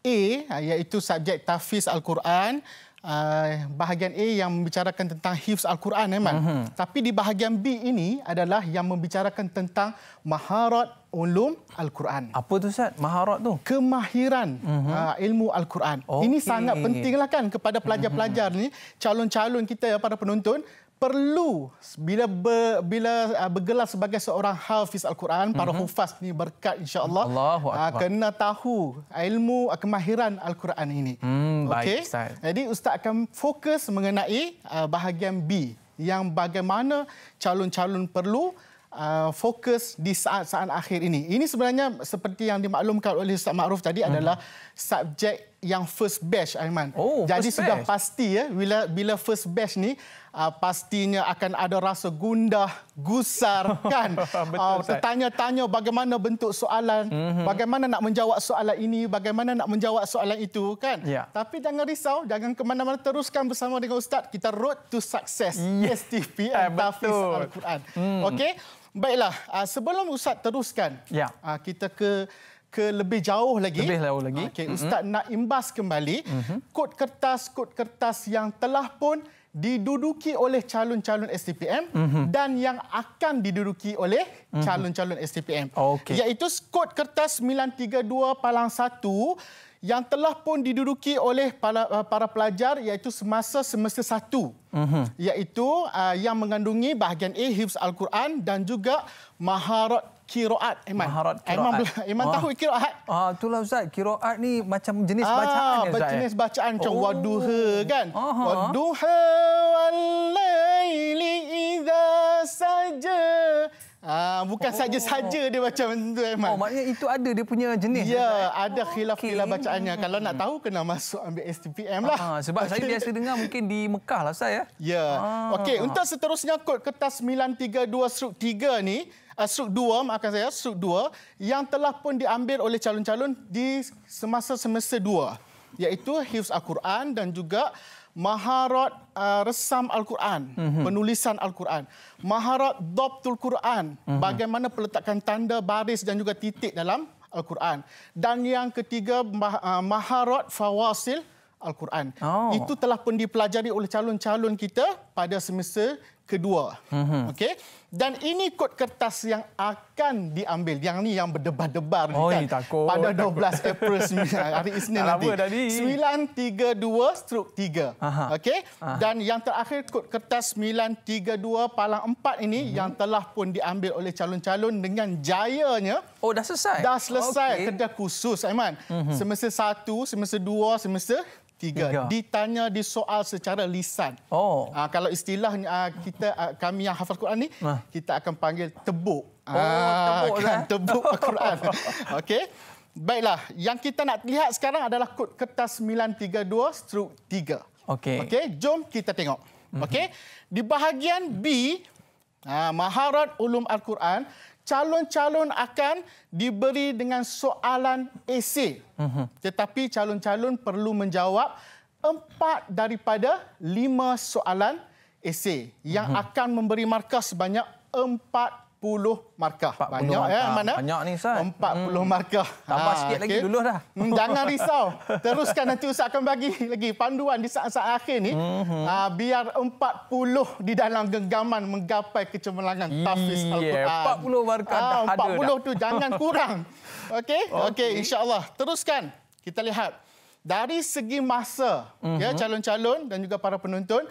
A uh, iaitu subjek tahfiz Al-Quran. Uh, bahagian A yang membicarakan tentang hifz Al-Quran memang. Eh, mm-hmm. Tapi di bahagian B ini adalah yang membicarakan tentang maharat ulum al-Quran. Apa tu Ustaz? Maharat tu? Kemahiran uh-huh. uh, ilmu al-Quran. Okay. Ini sangat pentinglah kan kepada pelajar-pelajar uh-huh. ni, calon-calon kita ya para penonton perlu bila ber, bila uh, bergelar sebagai seorang hafiz al-Quran uh-huh. para hafaz mhm. ni berkat insya-Allah. Uh, kena tahu ilmu uh, kemahiran al-Quran ini. Hmm, Okey. Jadi ustaz akan fokus mengenai uh, bahagian B yang bagaimana calon-calon perlu uh, fokus di saat-saat akhir ini. Ini sebenarnya seperti yang dimaklumkan oleh Ustaz Makruf tadi hmm. adalah subjek yang first batch Aiman. Oh, Jadi sudah batch. pasti ya bila bila first batch ni uh, pastinya akan ada rasa gundah, gusar kan. uh, Tertanya-tanya bagaimana bentuk soalan, mm-hmm. bagaimana nak menjawab soalan ini, bagaimana nak menjawab soalan itu kan. Yeah. Tapi jangan risau, jangan ke mana-mana teruskan bersama dengan ustaz. Kita road to success. yes TV eh, and Tafiz Al-Quran. Mm. Okey. Baiklah, uh, sebelum Ustaz teruskan, ya. uh, kita ke ke lebih jauh lagi. Lebih jauh lagi. Okey, Ustaz mm-hmm. nak imbas kembali mm-hmm. kod kertas-kod kertas yang telah pun diduduki oleh calon-calon STPM mm-hmm. dan yang akan diduduki oleh mm-hmm. calon-calon STPM. Mm-hmm. Okay. Iaitu kod kertas 932 Palang 1 yang telah pun diduduki oleh para, eh, para pelajar iaitu semasa semester satu. Uh-huh. Iaitu uh, yang mengandungi bahagian A, Hibs Al-Quran dan juga Maharat Kiroat. Iman. Maharat Kiroat. Iman, tahu Kiroat? Ah, itulah Ustaz, Kiroat ni macam jenis ah, bacaan. Ah, ya, jenis bacaan macam oh. waduha kan. Uh-huh. Waduha walaili idha saja. Ah bukan saja-saja oh. dia baca macam tu Aiman. Oh maknanya itu ada dia punya jenis. Ya, eh? ada oh, khilaf-khilaf okay. bacaannya. Kalau nak tahu kena masuk ambil STPM lah. Ha, sebab okay. saya biasa dengar mungkin di Mekah lah saya. Ya. Ha. Okey, untuk seterusnya kod kertas 932/3 ni, uh, struk 2 maafkan saya, struk 2 yang telah pun diambil oleh calon-calon di semasa semester 2 iaitu hifz Al-Quran dan juga maharat uh, resam al-Quran, mm-hmm. penulisan al-Quran, maharat dhabtul Quran, mm-hmm. bagaimana peletakan tanda baris dan juga titik dalam al-Quran. Dan yang ketiga mah, uh, maharat fawasil al-Quran. Oh. Itu telah pun dipelajari oleh calon-calon kita pada semester kedua. Mm-hmm. Okey. Dan ini kod kertas yang akan diambil. Yang ni yang berdebar-debar. Oh, kan? takut. Pada 12 takut. April hari Isnin nanti. Lama dah 932 3. Okey. Dan yang terakhir kod kertas 932 palang 4 ini hmm. yang telah pun diambil oleh calon-calon dengan jayanya. Oh, dah selesai? Dah selesai. Okay. Kedah khusus, Aiman. Hmm. Semester 1, semester 2, semester tiga. tiga. Ditanya soal secara lisan. Oh. Ha, kalau istilahnya ah, kita ah, kami yang hafal Quran ni, ha. kita akan panggil tebuk. Oh, ha, tebuk kan? Lah. Tebuk Quran. Okey. Baiklah, yang kita nak lihat sekarang adalah kod kertas 932 struk 3. Okey. Okey, jom kita tengok. Mm-hmm. Okey. Di bahagian B, ha, Maharat Ulum Al-Quran, calon-calon akan diberi dengan soalan esei. Mhm. Tetapi calon-calon perlu menjawab empat daripada lima soalan esei yang mhm. akan memberi markah sebanyak empat 40 markah. 40 banyak markah. ya eh, mana? Eh? Banyak ni Ustaz. 40 hmm. markah. Tambah ha, sikit okay. Ah, lagi dulu dah. Hmm, jangan risau. Teruskan nanti Ustaz akan bagi lagi panduan di saat-saat akhir ni. Hmm. Ha, biar 40 di dalam genggaman menggapai kecemerlangan hmm. tafiz Al-Quran. 40 markah ha, dah 40 ah, ada tu dah. jangan kurang. Okey? Okey okay, insya-Allah. Teruskan. Kita lihat dari segi masa hmm. ya mhm. calon-calon dan juga para penonton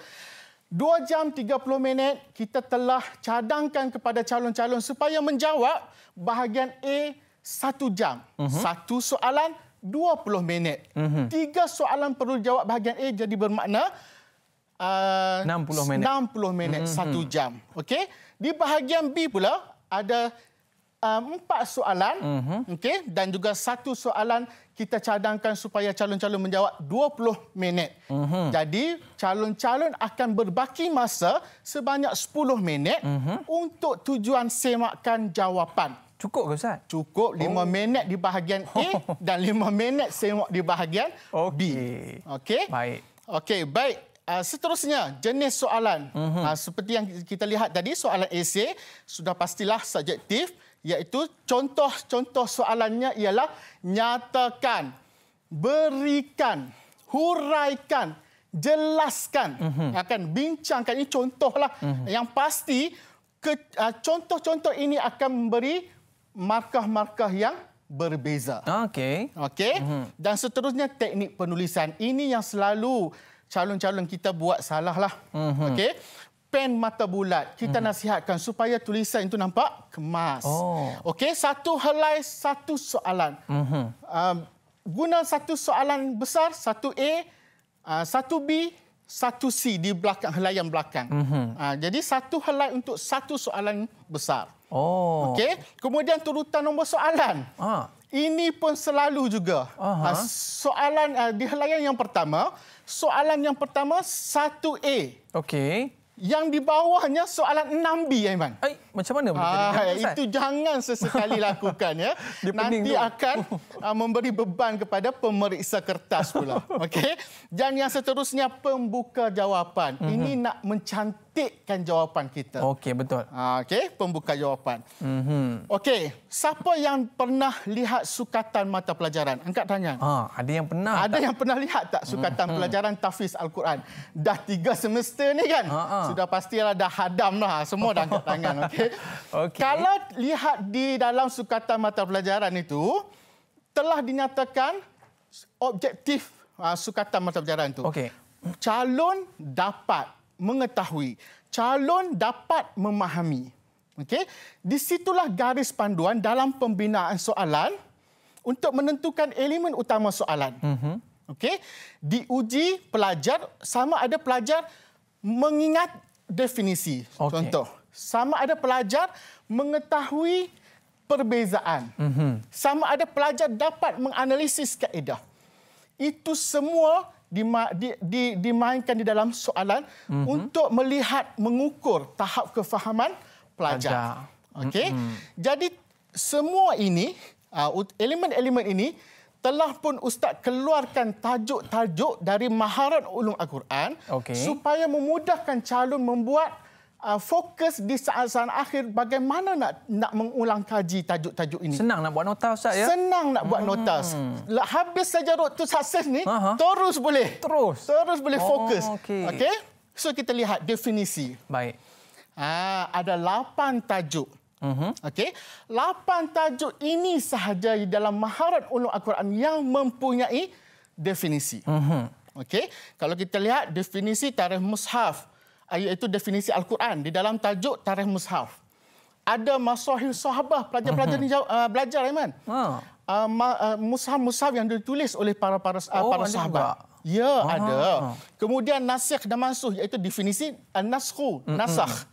Dua jam tiga puluh minit kita telah cadangkan kepada calon-calon supaya menjawab bahagian A satu jam. Uh-huh. Satu soalan dua puluh minit. Uh-huh. Tiga soalan perlu jawab bahagian A jadi bermakna uh, enam puluh minit. 60 minit uh jam. Okey. Di bahagian B pula ada Ah, empat soalan mm-hmm. okey dan juga satu soalan kita cadangkan supaya calon-calon menjawab 20 minit. Mm-hmm. Jadi calon-calon akan berbaki masa sebanyak 10 minit mm-hmm. untuk tujuan semakkan jawapan. Cukup ke ustaz? Cukup 5 oh. minit di bahagian A dan 5 minit semak di bahagian okay. B. Okey. Baik. Okey, baik. Uh, seterusnya jenis soalan. Mm-hmm. Uh, seperti yang kita lihat tadi soalan esei sudah pastilah subjektif iaitu contoh-contoh soalannya ialah nyatakan, berikan, huraikan, jelaskan, mm-hmm. akan ya bincangkan ini contohlah mm-hmm. yang pasti ah, contoh-contoh ini akan memberi markah-markah yang berbeza. Okey. Okey. Mm-hmm. Dan seterusnya teknik penulisan ini yang selalu calon-calon kita buat salahlah. lah. Mm-hmm. Okey pen mata bulat kita hmm nasihatkan supaya tulisan itu nampak kemas. Oh. Okey, satu helai satu soalan. hmm Uh, guna satu soalan besar satu A, uh, satu B, satu C di belakang helai yang belakang. hmm Uh, jadi satu helai untuk satu soalan besar. Oh. Okey, kemudian turutan nombor soalan. Ah. Ini pun selalu juga. Uh-huh. Soalan uh, di helai yang pertama, soalan yang pertama satu a Okey yang di bawahnya soalan 6B Aiman. Ay, macam mana benda ah, Itu jangan sesekali lakukan ya. Nanti tu. akan uh, memberi beban kepada pemeriksa kertas pula. Okey. Dan yang seterusnya pembuka jawapan. Mm-hmm. Ini nak mencantik petikkan jawapan kita. Okey, betul. Ha, Okey, pembuka jawapan. Mm-hmm. Okey, siapa yang pernah lihat sukatan mata pelajaran? Angkat tangan. Ha, ada yang pernah Ada tak? yang pernah lihat tak sukatan mm-hmm. pelajaran Tafiz Al-Quran? Dah tiga semester ni kan? Ha, ha. Sudah pastilah dah hadam lah. Semua dah angkat tangan. Okey. Okay. Kalau lihat di dalam sukatan mata pelajaran itu, telah dinyatakan objektif ah, sukatan mata pelajaran itu. Okey. Calon dapat mengetahui, calon dapat memahami. Okey, disitulah garis panduan dalam pembinaan soalan untuk menentukan elemen utama soalan. Mm-hmm. Okey, diuji pelajar sama ada pelajar mengingat definisi. Okay. Contoh, sama ada pelajar mengetahui perbezaan. Mm-hmm. Sama ada pelajar dapat menganalisis kaedah. Itu semua dimainkan di dalam soalan mm-hmm. untuk melihat mengukur tahap kefahaman pelajar. Okey. Mm-hmm. Jadi semua ini uh, elemen-elemen ini telah pun ustaz keluarkan tajuk-tajuk dari maharat ulum al-Quran okay. supaya memudahkan calon membuat uh, fokus di saat-saat akhir bagaimana nak nak mengulang kaji tajuk-tajuk ini. Senang nak buat nota Ustaz ya. Senang nak buat nota. Hmm. Lah, habis saja waktu sukses ni Aha. terus boleh. Terus. Terus boleh oh, fokus. Oh, Okey. Okay? So kita lihat definisi. Baik. Ah ada lapan tajuk. Mhm. Okey. Lapan tajuk ini sahaja dalam maharat ulum al-Quran yang mempunyai definisi. Mhm. Okey. Kalau kita lihat definisi tarikh mushaf iaitu definisi Al-Quran di dalam tajuk Tarikh Mushaf. Ada masahir sahabah pelajar-pelajar ini uh, belajar Aiman. Ha. Uh, uh, mushaf-mushaf yang ditulis oleh para para, uh, oh, para oh, sahabat. Ya, Aha. ada. Kemudian nasikh dan mansuh iaitu definisi an-naskhu, uh, nasakh.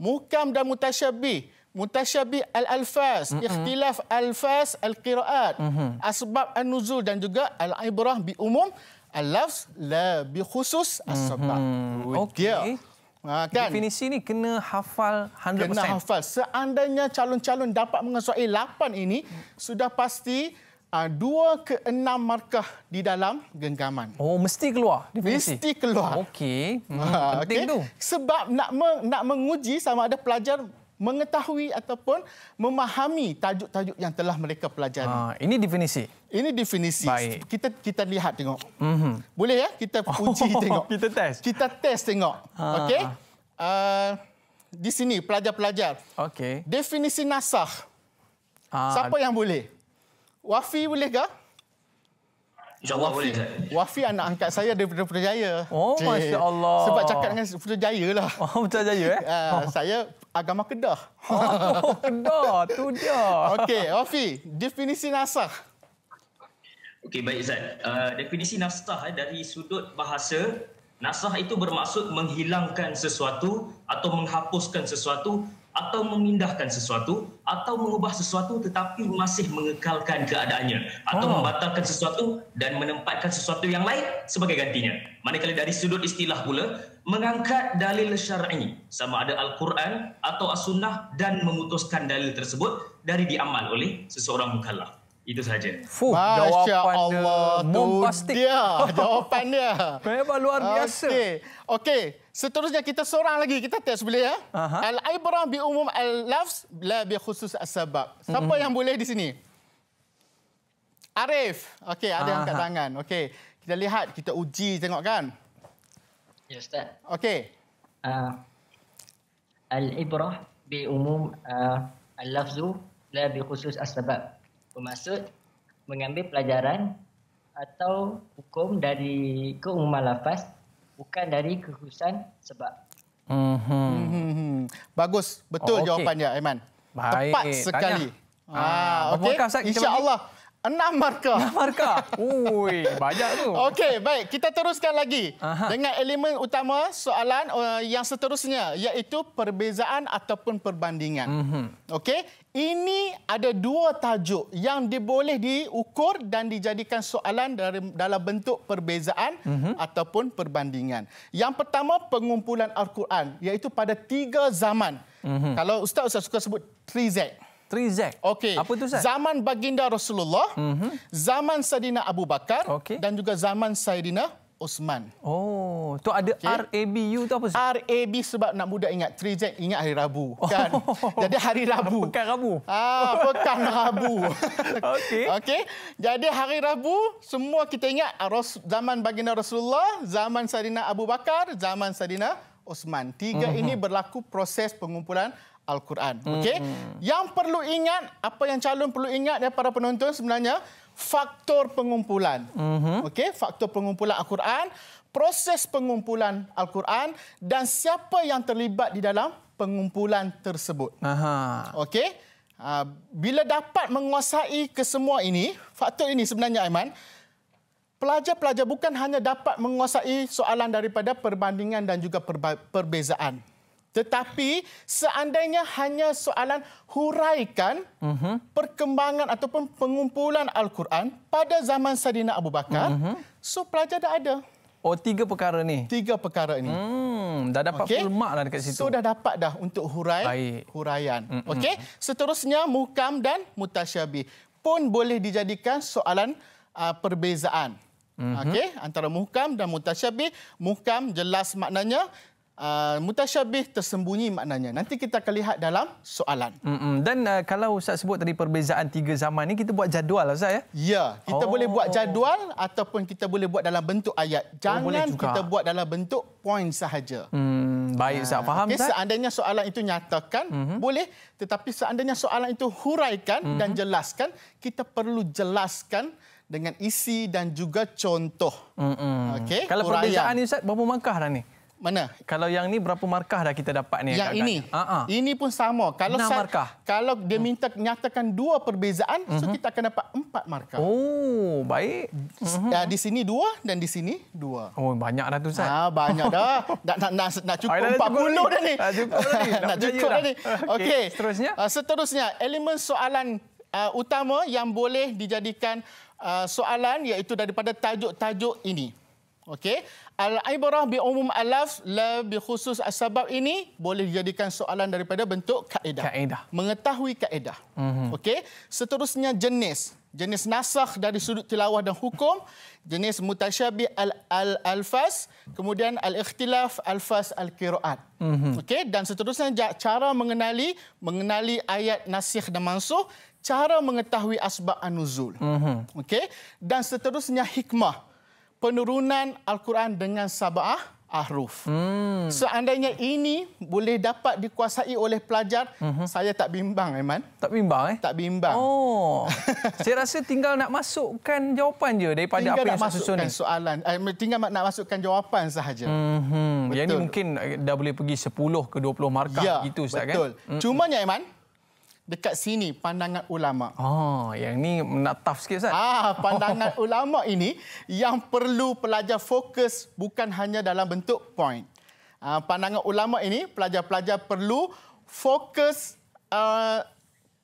Mukam dan mutasyabbi, mutasyabbi al-alfaz, Mm-mm. ikhtilaf alfaz al-qiraat, Mm-mm. asbab al nuzul dan juga al-ibrah bi umum al-lafz la bi khusus as-sabab. Mm-hmm. Okey. Yeah. Ha, kan? Definisi ni kena hafal 100%. Kena hafal. Seandainya calon-calon dapat mengesuai 8 ini, sudah pasti uh, ah, 2 ke 6 markah di dalam genggaman. Oh, mesti keluar definisi? Mesti keluar. Okey. Ha, hmm, ha, penting okay. tu. Sebab nak, me- nak menguji sama ada pelajar mengetahui ataupun memahami tajuk-tajuk yang telah mereka pelajari. Ha, ini definisi. Ini definisi. Baik. Kita kita lihat tengok. Mm-hmm. Boleh ya kita oh, uji oh, tengok. Kita test. Kita test tengok. Ha. Okey. Uh, di sini pelajar-pelajar. Okey. Definisi nasakh. Ha. Siapa yang boleh? Wafi boleh ke? InsyaAllah boleh Ustaz. Wafi anak angkat saya daripada Putrajaya. Oh, masyaAllah. Sebab cakap dengan Putrajaya lah. Oh, Putrajaya eh? uh, saya agama Kedah. Oh, Kedah. tu dia. Okey, Wafi. Definisi nasah. Okey, baik Ustaz. Uh, definisi nasah eh, dari sudut bahasa, nasah itu bermaksud menghilangkan sesuatu atau menghapuskan sesuatu atau memindahkan sesuatu atau mengubah sesuatu tetapi masih mengekalkan keadaannya atau oh. membatalkan sesuatu dan menempatkan sesuatu yang lain sebagai gantinya manakala dari sudut istilah pula mengangkat dalil syar'i sama ada al-Quran atau as-sunnah dan memutuskan dalil tersebut dari diamal oleh seseorang mukallaf itu saja Fuh, jawapan Allah tu dia jawapan dia memang luar ah, biasa okey okay. Seterusnya kita seorang lagi kita test boleh ya. Al ibrah bi umum al Lafs la bi khusus as sabab. Siapa mm-hmm. yang boleh di sini? Arif. Okey, ada Aha. yang angkat tangan. Okey. Kita lihat, kita uji tengok kan. Ya, yes, Ustaz. Okey. Uh, ah, al ibrah bi umum uh, ah, al lafzu la bi khusus as sabab. Bermaksud mengambil pelajaran atau hukum dari keumuman lafaz bukan dari kekhususan sebab. hmm hmm Bagus, betul oh, okay. jawapan dia, Aiman. Baik. Tepat sekali. Tanya. Ah, ah okey. Insya Allah. Enam markah. Enam markah. Ui, banyak tu. Okey, baik. Kita teruskan lagi Aha. dengan elemen utama soalan eh, yang seterusnya iaitu perbezaan ataupun perbandingan. Mm-hmm. Okey, ini ada dua tajuk yang diboleh diukur dan dijadikan soalan dalam bentuk perbezaan mm-hmm. ataupun perbandingan. Yang pertama, pengumpulan Al-Quran iaitu pada tiga zaman. Mm-hmm. Kalau Ustaz, Ustaz suka sebut 3Z. 3Z. Okey. Apa tu Ustaz? Zaman baginda Rasulullah, mm -hmm. zaman Saidina Abu Bakar okay. dan juga zaman Saidina Osman. Oh, tu ada okay. RABU tu apa Ustaz? RAB sebab nak muda ingat 3Z ingat hari Rabu kan. Oh. Jadi hari Rabu. Pekan Rabu. Ah, pekan Rabu. Okey. Okey. Jadi hari Rabu semua kita ingat zaman baginda Rasulullah, zaman Saidina Abu Bakar, zaman Saidina Osman. Tiga mm -hmm. ini berlaku proses pengumpulan Al-Quran. Hmm. Okey. Hmm. Yang perlu ingat, apa yang calon perlu ingat ya para penonton sebenarnya faktor pengumpulan. Hmm. Okey, faktor pengumpulan Al-Quran, proses pengumpulan Al-Quran dan siapa yang terlibat di dalam pengumpulan tersebut. Aha. Okey. Ah, bila dapat menguasai kesemua ini, faktor ini sebenarnya Aiman pelajar-pelajar bukan hanya dapat menguasai soalan daripada perbandingan dan juga perbezaan. Tetapi seandainya hanya soalan huraikan uh-huh. perkembangan ataupun pengumpulan Al-Quran pada zaman Sadina Abu Bakar, uh-huh. so pelajar dah ada. Oh, tiga perkara ni. Tiga perkara ini. Hmm, dah dapat okay. full mark lah dekat situ. Sudah so, dapat dah untuk hurai Baik. huraian. Mm-hmm. Okey. Seterusnya mukam dan mutasyabi pun boleh dijadikan soalan uh, perbezaan. Mm-hmm. Okey, antara mukam dan mutasyabi. mukam jelas maknanya, Ah, mutasyabih tersembunyi maknanya. Nanti kita akan lihat dalam soalan. Mm-mm. Dan uh, kalau Ustaz sebut tadi perbezaan tiga zaman ini, kita buat jadual lah Ustaz ya? Ya, kita oh. boleh buat oh. jadual ataupun kita boleh buat dalam bentuk ayat. Oh, Jangan boleh kita buat dalam bentuk poin sahaja. Mm, baik Ustaz, ah, faham Ustaz? Okay, seandainya soalan itu nyatakan, mm-hmm. boleh. Tetapi seandainya soalan itu huraikan mm-hmm. dan jelaskan, kita perlu jelaskan dengan isi dan juga contoh. Okay, kalau huraian. perbezaan ini Ustaz, berapa markah dah ni? Mana? Kalau yang ni berapa markah dah kita dapat ni? Yang ini. Uh ha, -huh. Ha. Ini pun sama. Kalau saya, markah. Kalau dia hmm. minta nyatakan dua perbezaan, uh -huh. so mhm. kita akan dapat empat markah. Oh, baik. Uh mhm. eh, -huh. Di sini dua dan di sini dua. Oh, banyak dah tu, Ustaz. Ah, banyak dah. nak, nak, nak, nak cukup Ayla 40 dah ni. Dah cukup dah ni. Nak cukup dah ni. Okey. Seterusnya? Uh, seterusnya, elemen soalan uh, utama yang boleh dijadikan uh, soalan iaitu daripada tajuk-tajuk ini. Okey, Al-ibrah bi umum alaf la bi khusus asbab ini boleh dijadikan soalan daripada bentuk kaedah. kaedah. Mengetahui kaedah. Mm-hmm. Okey. Seterusnya jenis. Jenis nasakh dari sudut tilawah dan hukum. Jenis mutasyabih al-alfas. Kemudian al-ikhtilaf alfas al-kiru'at. Mm-hmm. Okey. Dan seterusnya cara mengenali mengenali ayat nasikh dan mansuh. Cara mengetahui asbab an-nuzul. Mm-hmm. Okey. Dan seterusnya hikmah penurunan Al-Quran dengan sabah ahruf. Hmm. Seandainya ini boleh dapat dikuasai oleh pelajar, uh-huh. saya tak bimbang, Aiman. Tak bimbang, eh? Tak bimbang. Oh. saya rasa tinggal nak masukkan jawapan je daripada tinggal apa yang susun ni. Tinggal nak masukkan soalan. Eh, tinggal nak masukkan jawapan sahaja. Uh-huh. Yang ini mungkin eh, dah boleh pergi 10 ke 20 markah ya, gitu, Ustaz, betul. kan? Betul. Mhm. Cumanya, Aiman, dekat sini pandangan ulama. Oh, yang ni nak tough sikit Ustaz. Ah, pandangan oh. ulama ini yang perlu pelajar fokus bukan hanya dalam bentuk point. Ah, pandangan ulama ini pelajar-pelajar perlu fokus uh,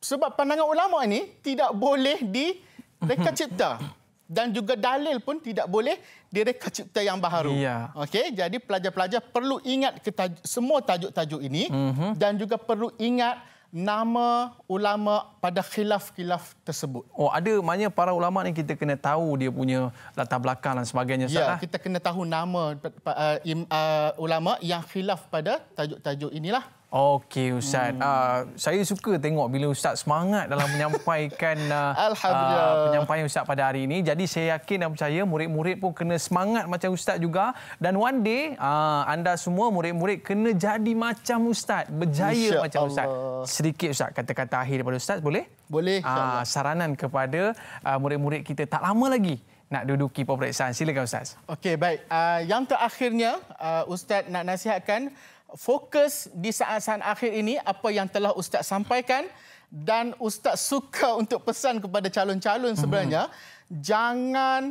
sebab pandangan ulama ini tidak boleh di reka cipta dan juga dalil pun tidak boleh di reka cipta yang baharu. Iya. Okey, jadi pelajar-pelajar perlu ingat semua tajuk-tajuk ini mm-hmm. dan juga perlu ingat nama ulama pada khilaf-khilaf tersebut. Oh, ada maknanya para ulama ni kita kena tahu dia punya latar belakang dan sebagainya. Ya, lah. kita kena tahu nama eh, uh, uh, ulama yang khilaf pada tajuk-tajuk inilah. Okey ustaz. Hmm. Uh, saya suka tengok bila ustaz semangat dalam menyampaikan uh, uh, penyampaian ustaz pada hari ini. Jadi saya yakin dan percaya murid-murid pun kena semangat macam ustaz juga dan one day uh, anda semua murid-murid kena jadi macam ustaz, berjaya Insya macam Allah. ustaz. Sedikit ustaz kata-kata akhir daripada ustaz boleh? Boleh Uh, saranan kepada uh, murid-murid kita tak lama lagi nak duduki peperiksaan. Silakan ustaz. Okey baik. Uh, yang terakhirnya uh, ustaz nak nasihatkan fokus di saat-saat akhir ini apa yang telah ustaz sampaikan dan ustaz suka untuk pesan kepada calon-calon mhm. sebenarnya mm-hmm. jangan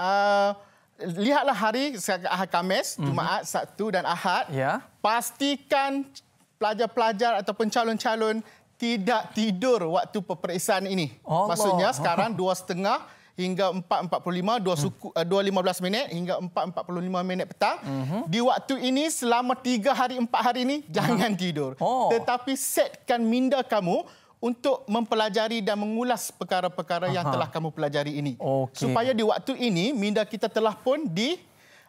uh, lihatlah hari Ahad Khamis, mm-hmm. Jumaat, Sabtu dan Ahad yeah. pastikan pelajar-pelajar ataupun calon-calon tidak tidur waktu peperiksaan ini. Allah. Maksudnya sekarang setengah hingga 4.45 dua suku hmm. uh, 2.15 minit hingga 4.45 minit petang hmm di waktu ini selama 3 hari 4 hari ini jangan tidur oh. tetapi setkan minda kamu untuk mempelajari dan mengulas perkara-perkara yang telah kamu pelajari ini okay. supaya di waktu ini minda kita telah pun di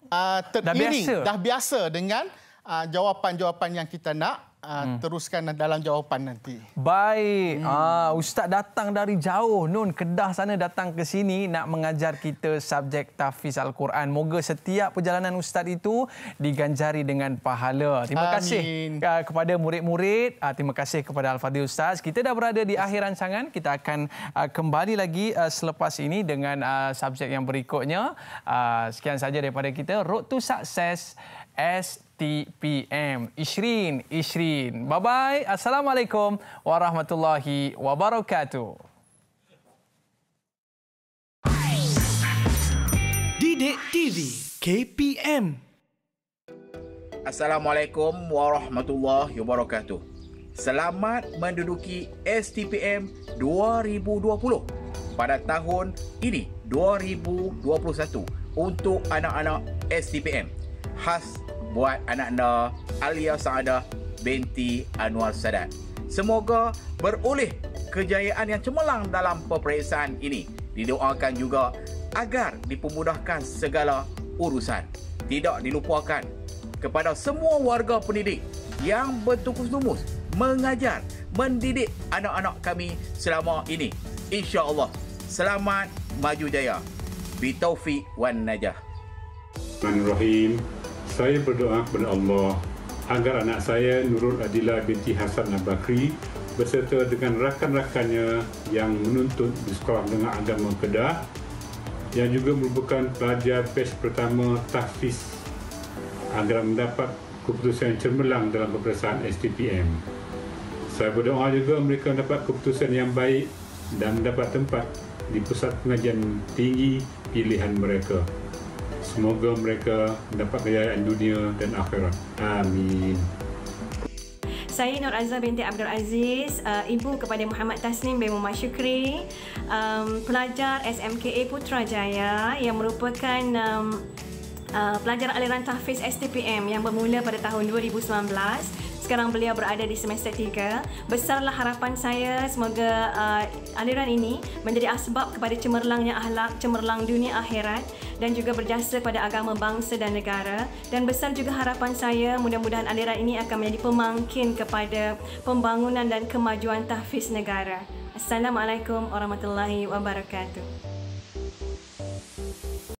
uh, ah, ter- dah, biasa. dah biasa dengan uh, jawapan-jawapan yang kita nak uh, hmm. teruskan dalam jawapan nanti. Baik. Hmm. Uh, Ustaz datang dari jauh Nun Kedah sana datang ke sini nak mengajar kita subjek tahfiz Al-Quran. Moga setiap perjalanan Ustaz itu diganjari dengan pahala. Terima Amin. kasih uh, kepada murid-murid. Uh, terima kasih kepada Al-Fadhil Ustaz. Kita dah berada di akhir rancangan. Kita akan uh, kembali lagi uh, selepas ini dengan uh, subjek yang berikutnya. Uh, sekian saja daripada kita. Road to Success. STPM. Ishrin, Ishrin. Bye-bye. Assalamualaikum warahmatullahi wabarakatuh. Didik TV KPM. Assalamualaikum warahmatullahi wabarakatuh. Selamat menduduki STPM 2020 pada tahun ini 2021 untuk anak-anak STPM khas buat anak anda Alia Saadah binti Anwar Sadat. Semoga beroleh kejayaan yang cemerlang dalam peperiksaan ini. Didoakan juga agar dipermudahkan segala urusan. Tidak dilupakan kepada semua warga pendidik yang bertukus lumus mengajar, mendidik anak-anak kami selama ini. Insya Allah selamat maju jaya. Bitaufiq wan najah. Bismillahirrahmanirrahim saya berdoa kepada Allah agar anak saya Nurul Adila binti Hasan Al Bakri dengan rakan-rakannya yang menuntut di sekolah dengan agama Kedah yang juga merupakan pelajar batch pertama tahfiz agar mendapat keputusan yang cemerlang dalam peperiksaan STPM. Saya berdoa juga mereka mendapat keputusan yang baik dan mendapat tempat di pusat pengajian tinggi pilihan mereka. Semoga mereka mendapat kejayaan dunia dan akhirat. Amin. Saya Nur Azza binti Abdul Aziz, uh, ibu kepada Muhammad Tasnim bin Muhammad Syukri, um, pelajar SMKA Putrajaya yang merupakan um, uh, pelajar aliran tahfiz STPM yang bermula pada tahun 2019 sekarang beliau berada di semester tiga. Besarlah harapan saya semoga uh, aliran ini menjadi asbab kepada cemerlangnya ahlak, cemerlang dunia akhirat dan juga berjasa kepada agama bangsa dan negara. Dan besar juga harapan saya mudah-mudahan aliran ini akan menjadi pemangkin kepada pembangunan dan kemajuan tahfiz negara. Assalamualaikum warahmatullahi wabarakatuh.